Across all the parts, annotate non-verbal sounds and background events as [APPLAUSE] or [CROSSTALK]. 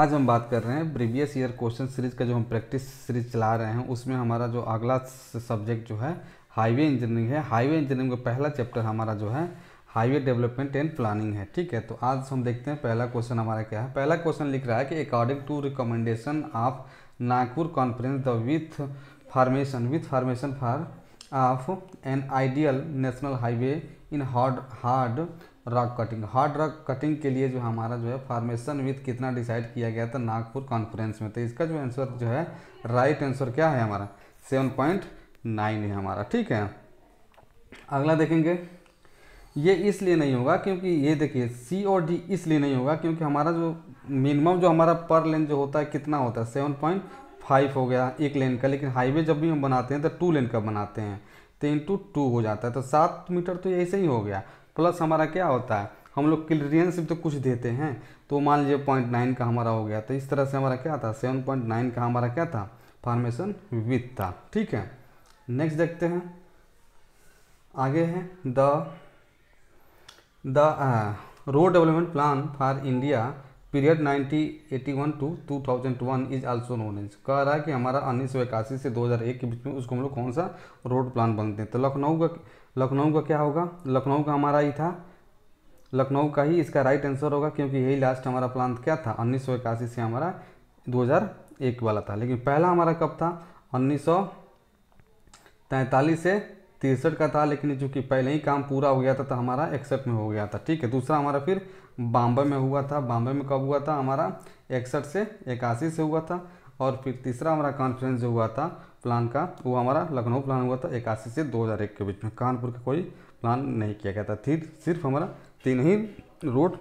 आज हम बात कर रहे हैं प्रीवियस ईयर क्वेश्चन सीरीज का जो हम प्रैक्टिस सीरीज चला रहे हैं उसमें हमारा जो अगला सब्जेक्ट जो है हाईवे इंजीनियरिंग है हाईवे इंजीनियरिंग का पहला चैप्टर हमारा जो है हाईवे डेवलपमेंट एंड प्लानिंग है ठीक है तो आज हम देखते हैं पहला क्वेश्चन हमारा क्या है पहला क्वेश्चन लिख रहा है कि according to recommendation of Nagpur conference the width formation width formation for of an ideal national highway in hard hard rock cutting hard rock cutting के लिए जो हमारा जो है फार्मेशन विथ कितना डिसाइड किया गया था नागपुर कॉन्फ्रेंस में तो इसका जो आंसर जो है राइट आंसर क्या है हमारा सेवन पॉइंट नाइन है हमारा ठीक है अगला देखेंगे ये इसलिए नहीं होगा क्योंकि ये देखिए सी और डी इसलिए नहीं होगा क्योंकि हमारा जो मिनिमम जो हमारा पर लेन जो होता है कितना होता है सेवन पॉइंट फाइव हो गया एक लेन का लेकिन हाईवे जब भी हम बनाते हैं तो टू लेन का बनाते हैं तो इंटू टू हो जाता है तो सात मीटर तो ऐसे ही हो गया प्लस हमारा क्या होता है हम लोग क्लियरेंस भी तो कुछ देते हैं तो मान लीजिए पॉइंट नाइन का हमारा हो गया तो इस तरह से हमारा क्या था सेवन पॉइंट नाइन का हमारा क्या था फार्मेशन विथ था ठीक है नेक्स्ट देखते हैं आगे है the the road development plan for India period 1981 to 2001 is also known as कह रहा है कि हमारा उन्नीस से 2001 के बीच में उसको हम लोग कौन सा रोड प्लान बनते हैं तो लखनऊ का लखनऊ का क्या होगा लखनऊ का हमारा ही था लखनऊ का ही इसका राइट आंसर होगा क्योंकि यही लास्ट हमारा प्लान क्या था उन्नीस से हमारा 2001 वाला था लेकिन पहला हमारा कब था उन्नीस से तिरसठ का था लेकिन चूँकि पहले ही काम पूरा हो गया था तो हमारा इकसठ में हो गया था ठीक है दूसरा हमारा फिर बॉम्बे में हुआ था बॉम्बे में कब हुआ था हमारा इकसठ से इक्यासी से हुआ था और फिर तीसरा हमारा कॉन्फ्रेंस जो हुआ था प्लान का वो हमारा लखनऊ प्लान हुआ था इक्यासी से 2001 के बीच में कानपुर का कोई प्लान नहीं किया गया था थी सिर्फ हमारा तीन ही रोड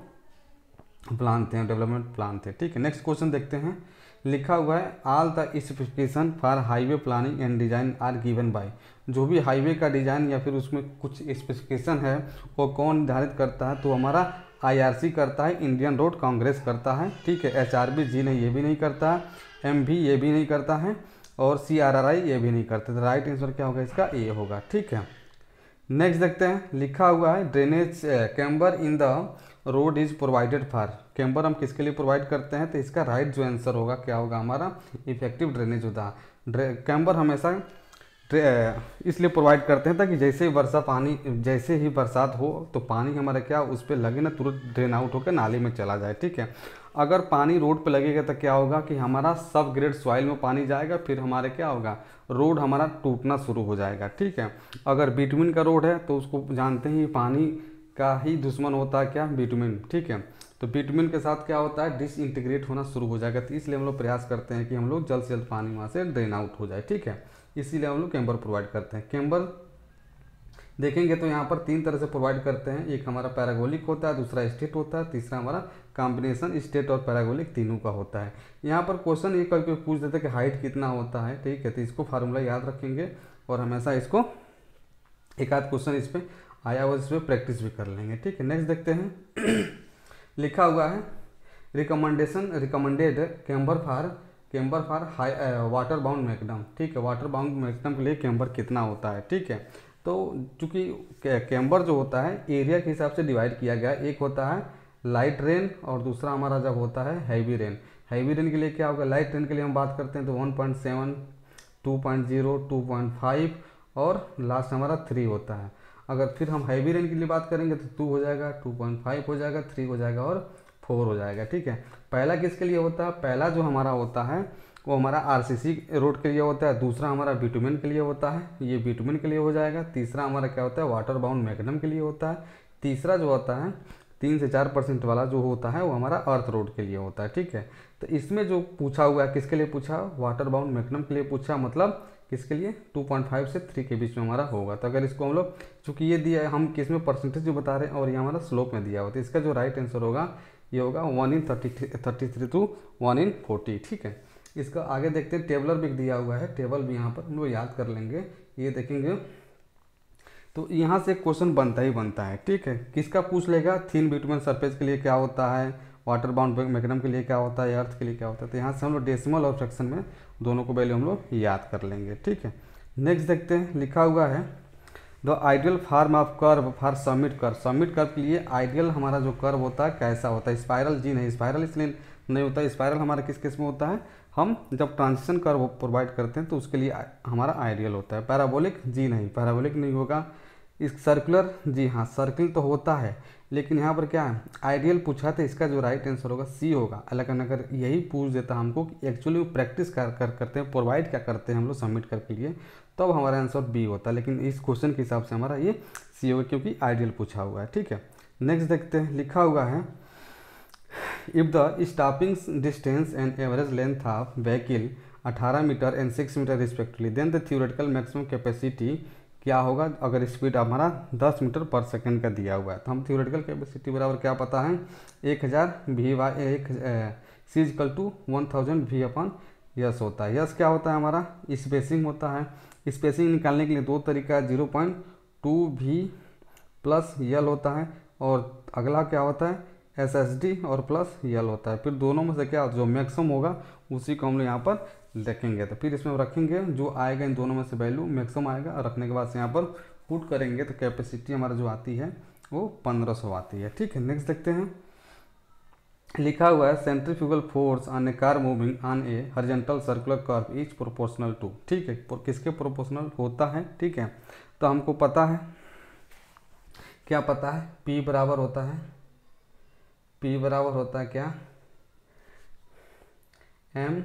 प्लान थे डेवलपमेंट प्लान थे ठीक है नेक्स्ट क्वेश्चन देखते हैं लिखा हुआ है all the specification for highway planning and design are given by जो भी हाईवे का डिज़ाइन या फिर उसमें कुछ स्पेसिफिकेशन है वो कौन निर्धारित करता है तो हमारा आईआरसी करता है इंडियन रोड कांग्रेस करता है ठीक है एचआरबी जी नहीं ये भी नहीं करता है एम ये भी नहीं करता है और सी आर आर आई ये भी नहीं करते तो राइट आंसर क्या होगा इसका ए होगा ठीक है नेक्स्ट देखते हैं लिखा हुआ है drainage camber in the road is provided for camber हम किसके लिए प्रोवाइड करते हैं तो इसका राइट जो आंसर होगा क्या होगा हमारा इफेक्टिव ड्रेनेज होता है कैम्बर हमेशा uh, इसलिए प्रोवाइड करते हैं ताकि जैसे ही वर्षा पानी जैसे ही बरसात हो तो पानी हमारा क्या उस पर लगे ना तुरंत ड्रेन आउट होकर नाली में चला जाए ठीक है अगर पानी रोड पे लगेगा तो क्या होगा कि हमारा सब ग्रेड सॉइल में पानी जाएगा फिर हमारे क्या होगा रोड हमारा टूटना शुरू हो जाएगा ठीक है अगर बिटमिन का रोड है तो उसको जानते ही पानी का ही दुश्मन होता है क्या बिटमिन ठीक है तो बिटमिन के साथ क्या होता है डिसइंटीग्रेट होना शुरू हो जाएगा तो इसलिए हम लोग प्रयास करते हैं कि हम लोग जल्द से जल्द पानी वहाँ से ड्रेन आउट हो जाए ठीक है इसीलिए हम लोग कैम्बर प्रोवाइड करते हैं कैम्बर देखेंगे तो यहाँ पर तीन तरह से प्रोवाइड करते हैं एक हमारा पैरागोलिक होता है दूसरा स्टेट होता है तीसरा हमारा कॉम्बिनेशन स्टेट और पैरागोलिक तीनों का होता है यहाँ पर क्वेश्चन ये करके पूछ देते हैं कि हाइट कितना होता है ठीक है तो इसको फार्मूला याद रखेंगे और हमेशा इसको एक आध क्वेश्चन इस पर आया हुआ इस पर प्रैक्टिस भी कर लेंगे ठीक है नेक्स्ट देखते हैं [CLEARS THROAT] लिखा हुआ है recommendation recommended camber for camber for high water bound macadam ठीक है वाटर बाउंड मैकडम के लिए कैम्बर कितना होता है ठीक है तो चूँकि कैम्बर जो होता है एरिया के हिसाब से डिवाइड किया गया एक होता है लाइट रेन और दूसरा हमारा जब होता है हैवी रेन हैवी रेन के लिए क्या होगा लाइट रेन के लिए हम बात करते हैं तो one point seven two point zero two point five और लास्ट हमारा थ्री होता है अगर फिर हम हैवी रेन के लिए बात करेंगे तो टू हो जाएगा टू पॉइंट फाइव हो जाएगा थ्री हो जाएगा और फोर हो जाएगा ठीक है पहला किसके लिए होता है पहला जो हमारा होता है वो हमारा सी रोड के लिए होता है दूसरा हमारा बिटुमिन के लिए होता है ये बिटुमिन के लिए हो जाएगा तीसरा हमारा क्या होता है वाटर बाउंड मैगनम के लिए होता है तीसरा जो होता है तीन से चार परसेंट वाला जो होता है वो हमारा अर्थ रोड के लिए होता है ठीक है तो इसमें जो पूछा हुआ है किसके लिए पूछा वाटर बाउंड मैकनम के लिए पूछा मतलब किसके लिए 2.5 से 3 के बीच में हमारा होगा तो अगर इसको हम लोग चूँकि ये दिया है हम किस में परसेंटेज जो बता रहे हैं और ये हमारा स्लोप में दिया हुआ तो इसका जो राइट आंसर होगा ये होगा one in thirty thirty three two one in forty ठीक है इसका आगे देखते हैं टेबलर भी दिया हुआ है टेबल भी यहाँ पर हम लोग याद कर लेंगे ये देखेंगे तो यहाँ से क्वेश्चन बनता ही बनता है ठीक है किसका पूछ लेगा थीन बिटवीन सरफेस के लिए क्या होता है वाटर बाउंड मैगनम के लिए क्या होता है अर्थ के लिए क्या होता है तो यहाँ से हम लोग डेसिमल और फ्रैक्शन में दोनों को पहले हम लोग याद कर लेंगे ठीक है नेक्स्ट देखते हैं लिखा हुआ है the ideal form of curve for summit curve summit curve के लिए आइडियल हमारा जो कर्व होता है कैसा होता है स्पायरल जी नहीं स्पायरल इसलिए नहीं होता स्पायरल हमारा किस किस में होता है हम जब ट्रांजिशन कर्व प्रोवाइड करते हैं तो उसके लिए हमारा आइडियल होता है पैराबोलिक जी नहीं पैराबोलिक नहीं होगा इस सर्कुलर जी हाँ सर्किल तो होता है लेकिन यहाँ पर क्या है आइडियल पूछा था इसका जो राइट आंसर होगा सी होगा अलग अगर यही पूछ देता हमको कि एक्चुअली वो प्रैक्टिस कर, कर करते हैं प्रोवाइड क्या करते हैं हम लोग सबमिट करके लिए तब तो हमारा आंसर बी होता लेकिन इस क्वेश्चन के हिसाब से हमारा ये सी होगा क्योंकि आइडियल पूछा हुआ है ठीक है नेक्स्ट देखते हैं लिखा हुआ है if the stopping distance and average length of vehicle 18 metre and 6 metre respectively then the theoretical maximum capacity क्या होगा अगर स्पीड हमारा 10 मीटर पर सेकंड का दिया हुआ है तो हम थियोरेटिकल कैपेसिटी बराबर क्या पता है एक हज़ार वी वाई एक C equal to one thousand V upon S होता है यस क्या होता है हमारा स्पेसिंग होता है स्पेसिंग निकालने के लिए दो तरीका zero point two V plus L होता है और अगला क्या होता है एस एस डी और प्लस यल होता है फिर दोनों में से क्या जो मैक्सिमम होगा उसी को हम लोग यहाँ पर देखेंगे तो फिर इसमें रखेंगे जो आएगा इन दोनों में से वैल्यू मैक्सिमम आएगा और रखने के बाद से यहाँ पर पुट करेंगे तो कैपेसिटी हमारा जो आती है वो पंद्रह सौ आती है ठीक है नेक्स्ट देखते हैं लिखा हुआ है centrifugal force on a car moving on a horizontal circular curve is proportional to ठीक है किसके प्रोपोर्शनल होता है ठीक है तो हमको पता है क्या पता है P बराबर होता है P बराबर होता है क्या एम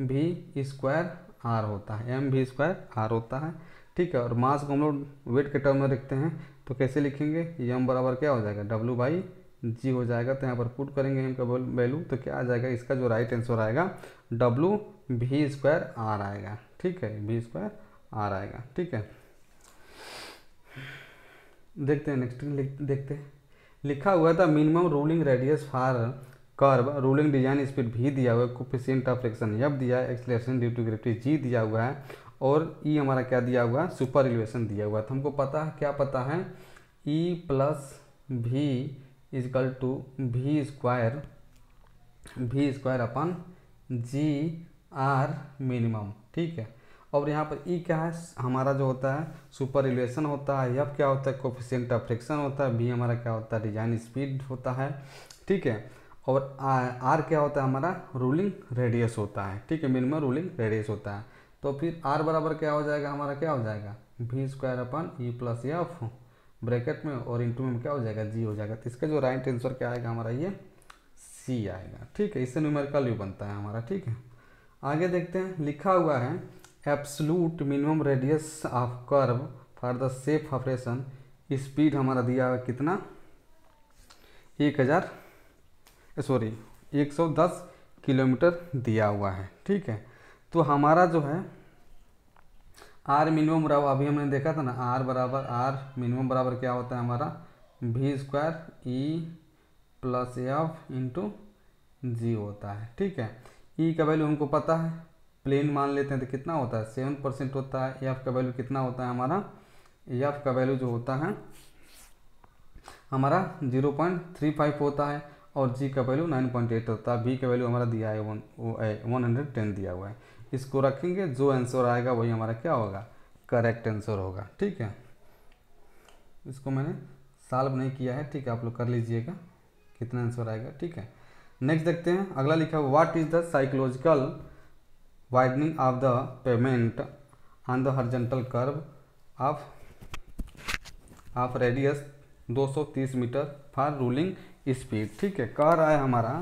भी स्क्वायर आर होता है एम भी स्क्वायर आर होता है ठीक है और मास को हम लोग वेट के टर्म में लिखते हैं तो कैसे लिखेंगे एम बराबर क्या हो जाएगा डब्ल्यू बाई जी हो जाएगा तो यहाँ पर पुट करेंगे एम का वैल्यू तो क्या आ जाएगा इसका जो राइट आंसर आएगा डब्लू भी स्क्वायर आर आएगा ठीक है भी स्क्वायर आर आएगा ठीक है देखते हैं नेक्स्ट देखते हैं लिखा हुआ था minimum ruling radius for curve ruling design speed भी दिया हुआ है कोफिशियंट ऑफ फ्रिक्शन यब दिया है acceleration due to gravity G दिया हुआ है और ई e हमारा क्या दिया हुआ है सुपर एलिवेशन दिया हुआ है तो हमको पता है क्या पता है ई प्लस भी is equal to V square V square upon G R minimum ठीक है और यहाँ पर ई e क्या है हमारा जो होता है सुपर एलिवेशन होता है यब क्या होता है कोफिशियंट ऑफ फ्रिक्शन होता है बी हमारा क्या होता है डिजाइन स्पीड होता है ठीक है और आर क्या होता है हमारा रूलिंग रेडियस होता है ठीक है मिनिमम रूलिंग रेडियस होता है तो फिर आर बराबर क्या हो जाएगा हमारा क्या हो जाएगा V square upon E plus F bracket में और इंटू में क्या हो जाएगा जी हो जाएगा तो इसका जो राइट आंसर क्या आएगा हमारा ये सी आएगा ठीक है इससे न्यूमेरिकल भी बनता है हमारा ठीक है आगे देखते हैं लिखा हुआ है absolute minimum radius of curve for the safe operation speed हमारा दिया हुआ कितना एक हज़ार Eh, सॉरी 110 किलोमीटर दिया हुआ है ठीक है तो हमारा जो है आर मिनिमम बराबर अभी हमने देखा था ना आर बराबर आर मिनिमम बराबर क्या होता है हमारा V square E plus F into G होता है ठीक है ई e का वैल्यू हमको पता है प्लेन मान लेते हैं तो कितना होता है सेवन परसेंट होता है एफ का वैल्यू कितना होता है हमारा एफ का वैल्यू जो होता है हमारा जीरो पॉइंट थ्री फाइव होता है और जी का वैल्यू नाइन पॉइंट एट होता है बी का वैल्यू हमारा दिया है वन वन हंड्रेड टेन दिया हुआ है इसको रखेंगे जो आंसर आएगा वही हमारा क्या होगा करेक्ट आंसर होगा ठीक है इसको मैंने सॉल्व नहीं किया है ठीक है आप लोग कर लीजिएगा कितना आंसर आएगा ठीक है नेक्स्ट देखते हैं अगला लिखा हुआ what is the psychological widening of the pavement on the horizontal curve of of radius 230 metre for ruling speed ठीक है कह रहा है हमारा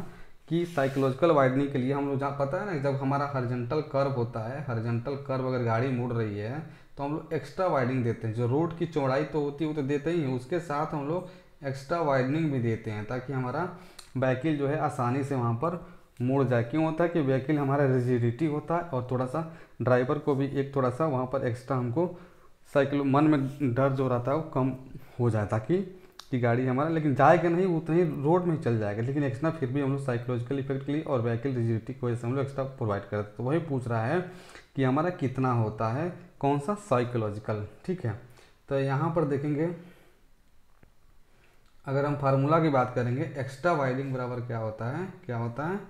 कि साइकोलॉजिकल वाइडनिंग के लिए हम लोग जहाँ पता है ना जब हमारा हर्जेंटल कर्व होता है हर्जेंटल कर्व अगर गाड़ी मुड़ रही है तो हम लोग एक्स्ट्रा वाइडनिंग देते हैं जो रोड की चौड़ाई तो होती है वो तो देते ही हैं उसके साथ हम लोग एक्स्ट्रा वाइडनिंग भी देते हैं ताकि हमारा व्हीकिल जो है आसानी से वहाँ पर मुड़ जाए क्यों होता है कि व्हीकिल हमारा रिजिडिटी होता है और थोड़ा सा ड्राइवर को भी एक थोड़ा सा वहाँ पर एक्स्ट्रा हमको साइकिल मन में डर जो रहता है वो कम हो जाए ताकि कि गाड़ी हमारा लेकिन जाएगा नहीं उतना तो ही रोड में ही चल जाएगा लेकिन एक्स्ट्रा फिर भी हम लोग साइकोलॉजिकल इफेक्ट के लिए और व्हीकल रिजिडिटी की वजह से हम लोग एक्स्ट्रा प्रोवाइड करते तो वही पूछ रहा है कि हमारा कितना होता है कौन सा साइकोलॉजिकल ठीक है तो यहाँ पर देखेंगे अगर हम फार्मूला की बात करेंगे एक्स्ट्रा वाइडिंग बराबर क्या होता है क्या होता है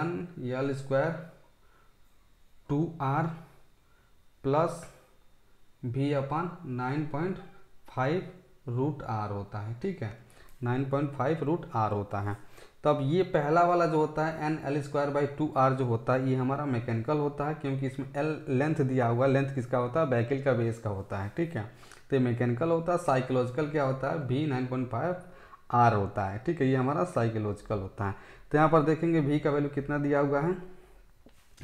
N L square two R plus V upon nine point five root R होता है ठीक है 9.5 रूट आर होता है तब ये पहला वाला जो होता है N L square by two R जो होता है ये हमारा मैकेनिकल होता है क्योंकि इसमें एल लेंथ दिया हुआ लेंथ किसका होता है बैकिल का बेस का होता है ठीक है तो ये मैकेनिकल होता है साइकोलॉजिकल क्या होता है भी नाइन पॉइंट फाइव आर होता है ठीक है ये हमारा साइकोलॉजिकल होता है तो यहाँ पर देखेंगे भी का वैल्यू कितना दिया हुआ है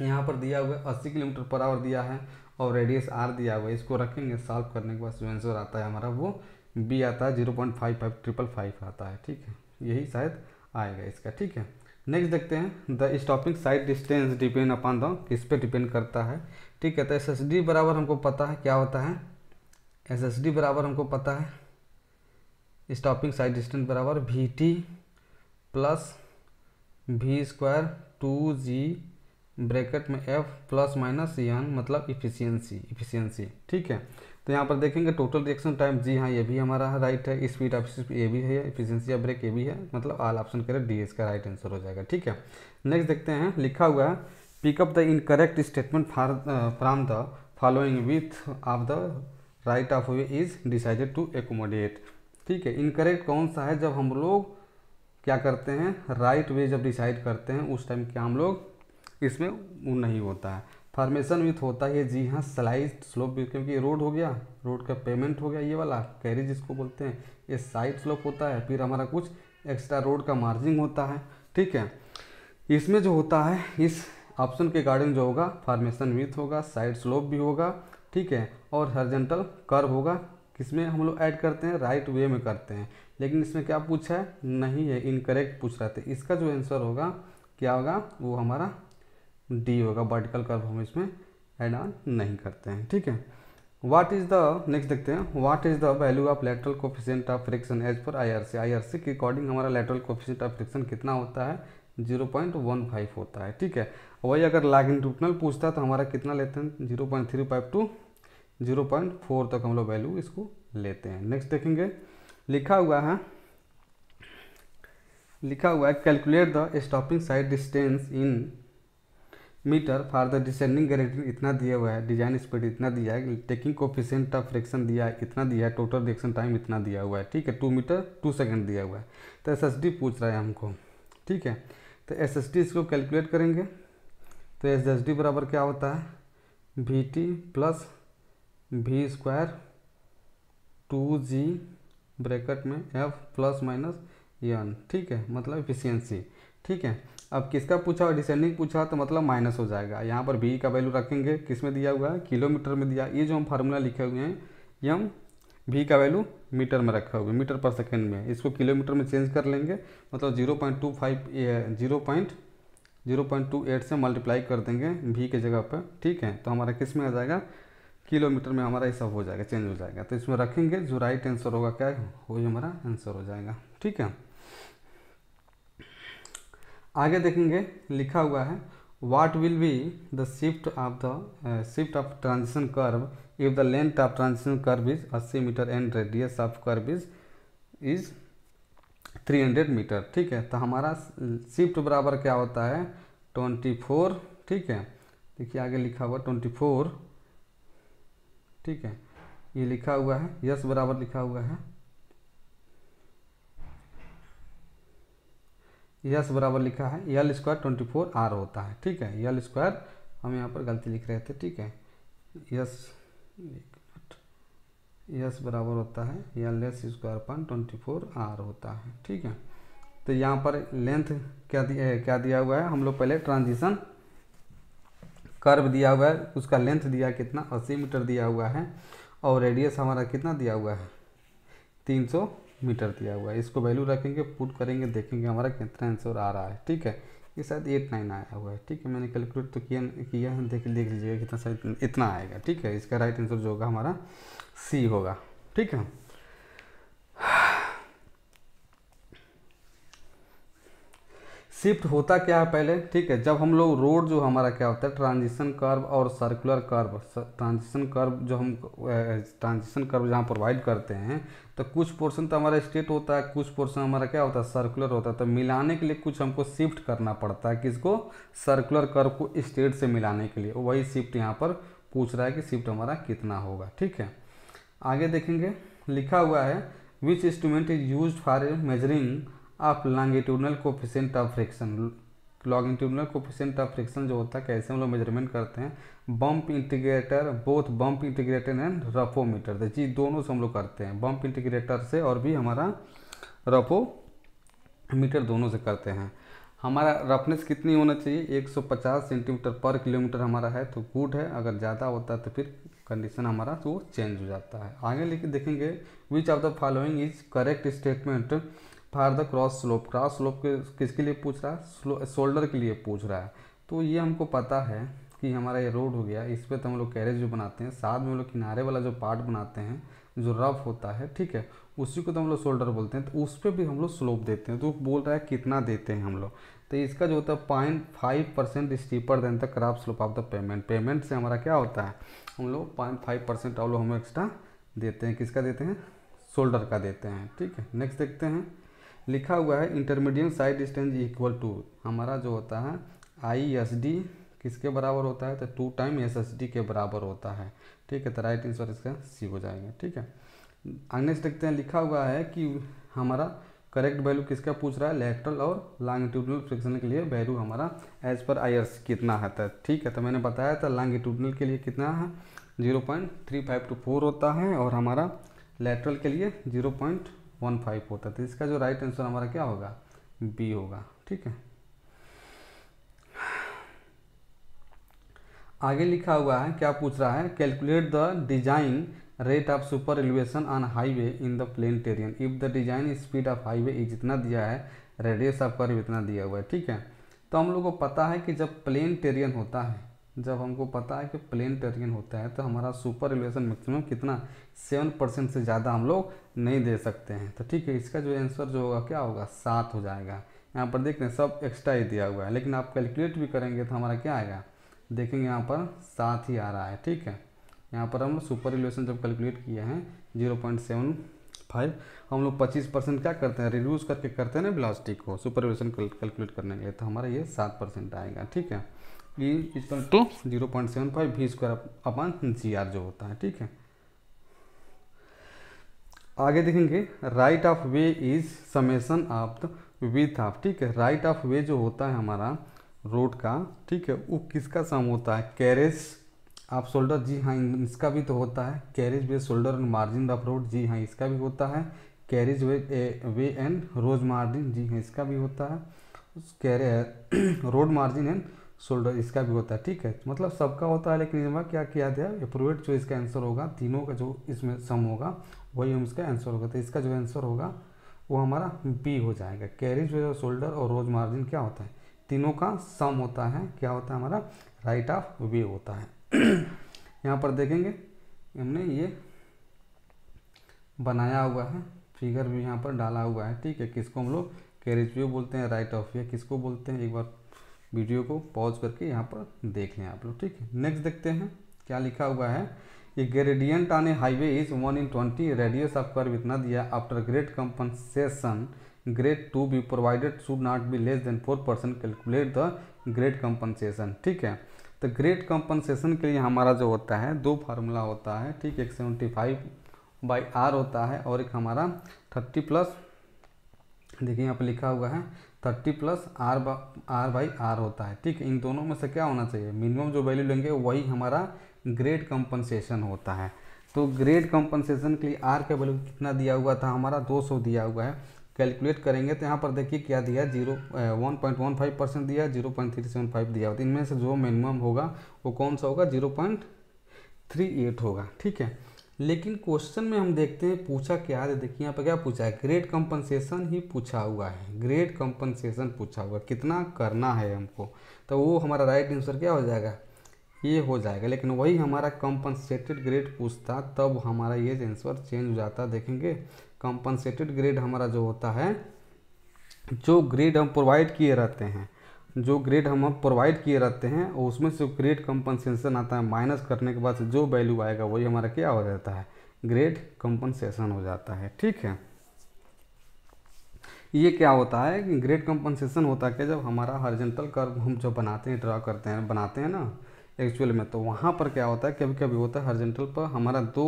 यहाँ पर दिया हुआ है अस्सी किलोमीटर पर आवर दिया है और रेडियस आर दिया हुआ है इसको रखेंगे सॉल्व करने के बाद जो आंसर आता है हमारा वो बी आता है zero point five five triple five आता है ठीक है यही शायद आएगा इसका ठीक है नेक्स्ट देखते हैं the stopping sight distance depend upon the किस पे डिपेंड करता है ठीक है तो एस एस डी बराबर हमको पता है क्या होता है एस एस डी बराबर हमको पता है स्टॉपिंग साइड डिस्टेंस बराबर V T plus V square two G bracket में एफ प्लस माइनस यन मतलब इफिशियंसी इफिशियंसी ठीक है तो यहाँ पर देखेंगे टोटल रिएक्शन टाइम जी हाँ ये भी हमारा राइट है स्पीड ऑफ ये भी है इफिशियंसी ऑफ ब्रेक ए भी है मतलब आल ऑप्शन करें डी एस का राइट आंसर हो जाएगा ठीक है नेक्स्ट देखते हैं लिखा हुआ है pick up the incorrect statement far from the following width of the right of way is decided to accommodate ठीक है इनकरेक्ट कौन सा है जब हम लोग क्या करते हैं राइट right वे जब डिसाइड करते हैं उस टाइम क्या हम लोग इसमें वो नहीं होता है फार्मेशन विथ तो होता है जी हाँ स्लाइड स्लोप क्योंकि रोड हो गया रोड का पेमेंट हो गया ये वाला कैरी जिसको बोलते हैं ये साइड स्लोप होता है फिर हमारा कुछ एक्स्ट्रा रोड का मार्जिंग होता है ठीक है इसमें जो होता है इस ऑप्शन के अकॉर्डिंग जो होगा फार्मेशन विथ होगा साइड स्लोप भी होगा ठीक है और हरजेंटल कर्व होगा किसमें हम लोग ऐड करते हैं राइट वे में करते हैं लेकिन इसमें क्या पूछा है नहीं है इनकरेक्ट पूछ रहे थे तो इसका जो आंसर होगा क्या होगा वो हमारा डी होगा वर्टिकल कर्व हम इसमें एड ऑन नहीं करते हैं ठीक है वाट इज़ द नेक्स्ट देखते हैं what is the value of lateral coefficient of friction as per R C के अकॉर्डिंग हमारा लेटरल कोफिशियंट ऑफ फ्रिक्शन कितना होता है जीरो पॉइंट वन फाइव होता है ठीक है वही अगर लैगिंग पूछता है तो हमारा कितना लेते हैं zero point three five to zero point four तक हम लोग वैल्यू इसको लेते हैं नेक्स्ट देखेंगे लिखा हुआ है लिखा हुआ है calculate the stopping sight distance in metre for the descending grading इतना दिया हुआ है डिजाइन स्पीड इतना दिया है टेकिंग कोफिशेंट ऑफ फ्रिक्शन दिया है इतना दिया है टोटल रिएक्शन टाइम इतना दिया हुआ है ठीक है टू मीटर टू सेकंड दिया हुआ है तो एस पूछ रहा है हमको ठीक है तो एस इसको कैलकुलेट करेंगे तो एस बराबर क्या होता है V T plus V square two G bracket में एफ प्लस माइनस एन ठीक है मतलब इफिशियंसी ठीक है अब किसका पूछा और डिसेंडिंग पूछा तो मतलब माइनस हो जाएगा यहाँ पर बी का वैल्यू रखेंगे किस में दिया हुआ है किलोमीटर में दिया ये जो हम फार्मूला लिखे हुए हैं ये हम भी का वैल्यू मीटर में रखा हुआ है मीटर पर सेकेंड में इसको किलोमीटर में चेंज कर लेंगे मतलब zero point two five zero point zero point two eight से मल्टीप्लाई कर देंगे भी के जगह पर ठीक है तो हमारा किस में आ जाएगा किलोमीटर में हमारा ये सब हो जाएगा चेंज हो जाएगा तो इसमें रखेंगे जो राइट आंसर होगा क्या वही हमारा आंसर हो जाएगा ठीक है आगे देखेंगे लिखा हुआ है what will be the shift of the shift of transition curve if the length of transition curve is अस्सी metre and radius of curve is is 300 metre ठीक है तो हमारा शिफ्ट बराबर क्या होता है 24 ठीक है देखिए आगे लिखा हुआ 24 ठीक है ये लिखा हुआ है यस बराबर लिखा हुआ है यस बराबर लिखा है L square twenty four R होता है ठीक है यल स्क्वायर हम यहाँ पर गलती लिख रहे थे ठीक है यस यस बराबर होता है L S square upon twenty four R होता है ठीक है तो यहाँ पर लेंथ क्या दिया है क्या दिया हुआ है हम लोग पहले ट्रांजिशन कर्व दिया हुआ है उसका लेंथ दिया कितना अस्सी मीटर दिया हुआ है और रेडियस हमारा कितना दिया हुआ है तीन सौ मीटर दिया हुआ है इसको वैल्यू रखेंगे पुट करेंगे देखेंगे हमारा कितना आंसर आ रहा है ठीक है ये शायद एट नाइन आया हुआ है ठीक है मैंने कैलकुलेट तो किया किया है देख देख लीजिएगा कितना शायद इतना आएगा ठीक है इसका राइट आंसर जो होगा हमारा सी होगा ठीक है शिफ्ट होता क्या है पहले ठीक है जब हम लोग रोड जो हमारा क्या होता है ट्रांजिशन कर्व और सर्कुलर कर्व ट्रांजिशन कर्व जो हम ट्रांजिशन कर्व जहाँ प्रोवाइड करते हैं तो कुछ पोर्शन तो हमारा स्टेट होता है कुछ पोर्शन हमारा क्या होता है सर्कुलर होता है तो मिलाने के लिए कुछ हमको शिफ्ट करना पड़ता है किसको सर्कुलर कर्व को स्टेट से मिलाने के लिए वही शिफ्ट यहाँ पर पूछ रहा है कि शिफ्ट हमारा कितना होगा ठीक है आगे देखेंगे लिखा हुआ है which instrument is use for measuring of longitudinal coefficient of friction longitudinal coefficient of friction जो होता है कैसे हम लोग मेजरमेंट करते हैं bump integrator both bump integrator and roughometer जी दोनों से हम लोग करते हैं बम्प इंटीग्रेटर से और भी हमारा रफो मीटर दोनों से करते हैं हमारा रफनेस कितनी होना चाहिए 150 सेंटीमीटर पर किलोमीटर हमारा है तो गुड है अगर ज़्यादा होता है तो फिर कंडीशन हमारा तो चेंज हो जाता है आगे लेके देखेंगे which of the following is correct statement for the cross slope cross slope के किसके लिए पूछ रहा है शोल्डर के लिए पूछ रहा है तो ये हमको पता है कि हमारा ये रोड हो गया इस पर तो हम लोग कैरेज जो बनाते हैं साथ में हम लोग किनारे वाला जो पार्ट बनाते हैं जो रफ होता है ठीक है उसी को तो हम लोग शोल्डर बोलते हैं तो उस पर भी हम लोग स्लोप देते हैं तो बोल रहा है कितना देते हैं हम लोग तो इसका जो होता है point five percent steeper than the cross slope of the pavement pavement से हमारा क्या होता है हम लोग पॉइंट फाइव परसेंट हम लोग हमें एक्स्ट्रा देते हैं किसका देते हैं शोल्डर का देते हैं ठीक है नेक्स्ट देखते हैं लिखा हुआ है intermediate sight distance equal to हमारा जो होता है आई एस डी किसके बराबर होता है तो two time S S D के बराबर होता है ठीक है तो राइट आंसर इसका सी हो जाएगा ठीक है नेक्स्ट देखते हैं लिखा हुआ है कि हमारा करेक्ट वैल्यू किसका पूछ रहा है लेटरल और लॉन्गिट्यूडनल फ्रिक्शन के लिए वैल्यू हमारा एज पर आई कितना है तो ठीक है तो मैंने बताया था लॉन्गिट्यूडनल के लिए कितना है zero point three five to four होता है और हमारा लेटरल के लिए जीरो पॉइंट वन फाइव होता तो इसका जो राइट आंसर हमारा क्या होगा बी होगा ठीक है आगे लिखा हुआ है क्या पूछ रहा है calculate the design rate of super elevation on highway in the plain terrain if the design speed of highway is जितना दिया है रेडियस ऑफ कर्व इतना दिया हुआ है ठीक है तो हम लोग को पता है कि जब प्लेन टेरियन होता है जब हमको पता है कि प्लेन टेरियन होता है तो हमारा सुपर एलिवेशन मैक्सिमम कितना सेवन परसेंट से ज़्यादा हम लोग नहीं दे सकते हैं तो ठीक है इसका जो आंसर जो होगा क्या होगा सात हो जाएगा यहाँ पर देख रहे हैं सब एक्स्ट्रा ही दिया हुआ है लेकिन आप कैलकुलेट भी करेंगे तो हमारा क्या आएगा देखेंगे यहाँ पर सात ही आ रहा है ठीक है यहाँ पर हम सुपर एलिवेशन जब कैलकुलेट किए हैं जीरो पॉइंट सेवन फाइव हम लोग पच्चीस परसेंट क्या करते हैं रिड्यूस करके करते हैं ना ब्लास्टिक को सुपर एलिवेशन कैलकुलेट करने के लिए तो हमारा ये सात परसेंट आएगा ठीक है E is equal to zero point seven five V square upon G R जो होता है ठीक है आगे देखेंगे right of way is summation of the width of ठीक है राइट ऑफ वे जो होता है हमारा रोड का ठीक है वो किसका सम होता है कैरेज ऑफ शोल्डर जी हाँ इसका भी तो होता है carriage way shoulder and margin of road जी हाँ इसका भी होता है carriage way a, way and roads margin जी हाँ इसका भी होता है carriage road margin and shoulder इसका भी होता है ठीक है मतलब सबका होता है लेकिन इसमें क्या किया गया अप्रोवेट जो इसका आंसर होगा तीनों का जो इसमें सम होगा वही हम इसका आंसर होगा तो इसका जो आंसर होगा वो हमारा बी हो जाएगा कैरिज जो शोल्डर और रोज मार्जिन क्या होता है तीनों का सम होता है क्या होता है हमारा राइट ऑफ वे होता है [CLEARS THROAT] यहाँ पर देखेंगे हमने ये बनाया हुआ है फिगर भी यहाँ पर डाला हुआ है ठीक है किसको हम लोग कैरिज व्यू बोलते हैं राइट ऑफ वे किसको बोलते हैं एक बार वीडियो को पॉज करके यहाँ पर देख लें आप लोग ठीक है नेक्स्ट देखते हैं क्या लिखा हुआ है ये gradient on a highway is one in twenty radius of curve इतना दिया after grade compensation grade to be provided should not be less than four percent calculate the grade compensation ठीक है तो ग्रेट कंपनसेशन के लिए हमारा जो होता है दो फार्मूला होता है ठीक एक सेवेंटी फाइव बाई आर होता है और एक हमारा थर्टी प्लस देखिए यहाँ पर लिखा हुआ है थर्टी प्लस आर बा आर बाई आर होता है ठीक इन दोनों में से क्या होना चाहिए मिनिमम जो वैल्यू लेंगे वही हमारा ग्रेड कंपनसेशन होता है तो ग्रेड कंपनसेशन के लिए आर का वैल्यू कितना दिया हुआ था हमारा 200 दिया हुआ है कैलकुलेट करेंगे तो यहाँ पर देखिए क्या दिया zero one point one five percent दिया zero point three seven five दिया तो इनमें से जो मिनिमम होगा वो कौन सा होगा जीरो पॉइंट थ्री एट होगा ठीक है लेकिन क्वेश्चन में हम देखते हैं पूछा क्या है देखिए यहाँ पर क्या पूछा है ग्रेड कंपनसेशन ही पूछा हुआ है ग्रेड कंपनसेशन पूछा हुआ कितना करना है हमको तो वो हमारा राइट आंसर क्या हो जाएगा ये हो जाएगा लेकिन वही हमारा कंपनसेटेड ग्रेड पूछता तब हमारा ये आंसर चेंज हो जाता देखेंगे कंपनसेटेड ग्रेड हमारा जो होता है जो ग्रेड हम प्रोवाइड किए रहते हैं जो ग्रेड हम अब प्रोवाइड किए रहते हैं और उसमें से ग्रेड कंपनसेशन आता है माइनस करने के बाद जो वैल्यू आएगा वही हमारा क्या हो जाता है ग्रेड कंपनसेशन हो जाता है ठीक है ये क्या होता है कि ग्रेड कंपनसेशन होता है कि जब हमारा हॉरिजेंटल कर्व हम जो बनाते हैं ड्रा करते हैं बनाते हैं ना एक्चुअल में तो वहाँ पर क्या होता है कभी कभी होता है हॉरिजेंटल पर हमारा दो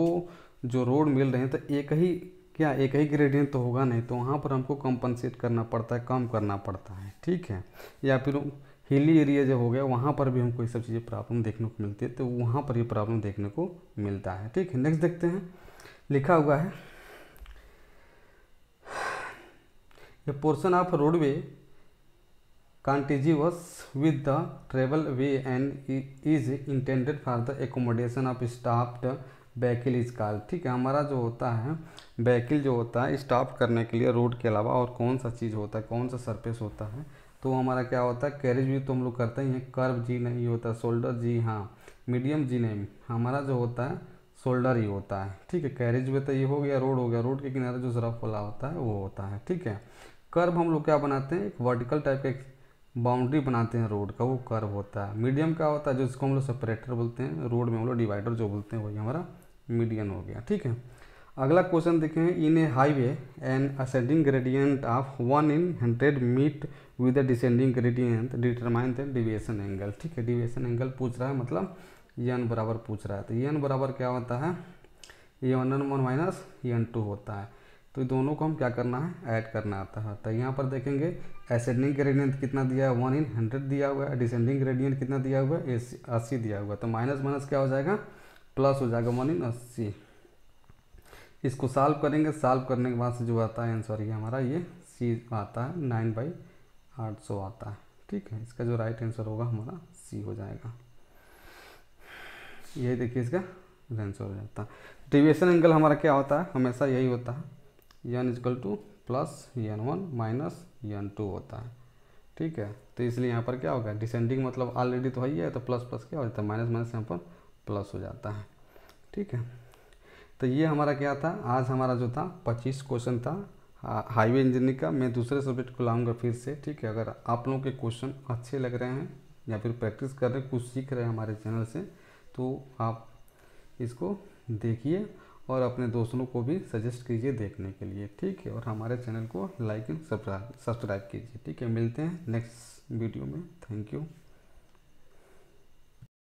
जो रोड मिल रहे हैं तो एक ही क्या एक ही ग्रेडियंट तो होगा नहीं तो वहाँ पर हमको कंपनसेट करना पड़ता है कम करना पड़ता है ठीक है या फिर हिली एरिया जो हो गया वहाँ पर भी हमको ये सब चीज़ें प्रॉब्लम देखने को मिलती है तो वहाँ पर ये प्रॉब्लम देखने को मिलता है ठीक है नेक्स्ट देखते हैं लिखा हुआ है a portion of roadway contiguous with the travel way and is intended for the accommodation of stopped vehicle स्काल ठीक है हमारा जो होता है बैकिल जो होता है स्टॉप करने के लिए रोड के अलावा और कौन सा चीज़ होता है कौन सा सरफेस होता है तो हमारा क्या होता है कैरेज भी तो हम लोग करते हैं कर्व जी नहीं होता शोल्डर जी हाँ मीडियम जी नहीं हमारा जो होता है शोल्डर ही होता है ठीक है कैरेज में तो ये हो गया रोड हो गया रोड के किनारे जो जरा फला होता है वो होता है ठीक है कर्व हम लोग क्या बनाते हैं एक वर्टिकल टाइप का एक बाउंड्री बनाते हैं रोड का वो कर्व होता है मीडियम क्या होता है जिसको हम लोग सेपरेटर बोलते हैं रोड में हम लोग डिवाइडर जो बोलते हैं वही हमारा मीडियन हो गया ठीक है अगला क्वेश्चन देखें in a highway an ascending gradient of one in hundred meet with the descending gradient determine the deviation angle ठीक है डिविएशन एंगल पूछ रहा है मतलब एन बराबर पूछ रहा है तो एन बराबर क्या होता है A one N one minus N two होता है तो दोनों को हम क्या करना है ऐड करना आता है तो यहाँ पर देखेंगे असेंडिंग ग्रेडियंट कितना दिया है वन इन हंड्रेड दिया हुआ है डिसेंडिंग ग्रेडियंट कितना दिया हुआ है ए अस्सी दिया हुआ है तो माइनस माइनस क्या हो जाएगा प्लस हो जाएगा वन इन अस्सी इसको साल्व करेंगे साल्व करने के बाद से जो आता है आंसर ये हमारा ये सी आता है नाइन बाई आठ सौ आता है ठीक है इसका जो राइट आंसर होगा हमारा सी हो जाएगा यही देखिए इसका आंसर हो जाता है डिविएशन एंगल हमारा क्या होता है हमेशा यही होता है N is equal to plus N one minus N two होता है ठीक है तो इसलिए यहाँ पर क्या होगा डिसेंडिंग मतलब ऑलरेडी तो है ही है तो प्लस प्लस क्या हो जाता है माइनस माइनस यहाँ पर प्लस हो जाता है ठीक है तो ये हमारा क्या था आज हमारा जो था पच्चीस क्वेश्चन था हाईवे इंजीनियरिंग का मैं दूसरे सब्जेक्ट को लाऊंगा फिर से ठीक है अगर आप लोगों के क्वेश्चन अच्छे लग रहे हैं या फिर प्रैक्टिस कर रहे हैं कुछ सीख रहे हैं हमारे चैनल से तो आप इसको देखिए और अपने दोस्तों को भी सजेस्ट कीजिए देखने के लिए ठीक है और हमारे चैनल को लाइक एंड सब्सक्राइब सब्सक्राइब कीजिए ठीक है मिलते हैं नेक्स्ट वीडियो में थैंक यू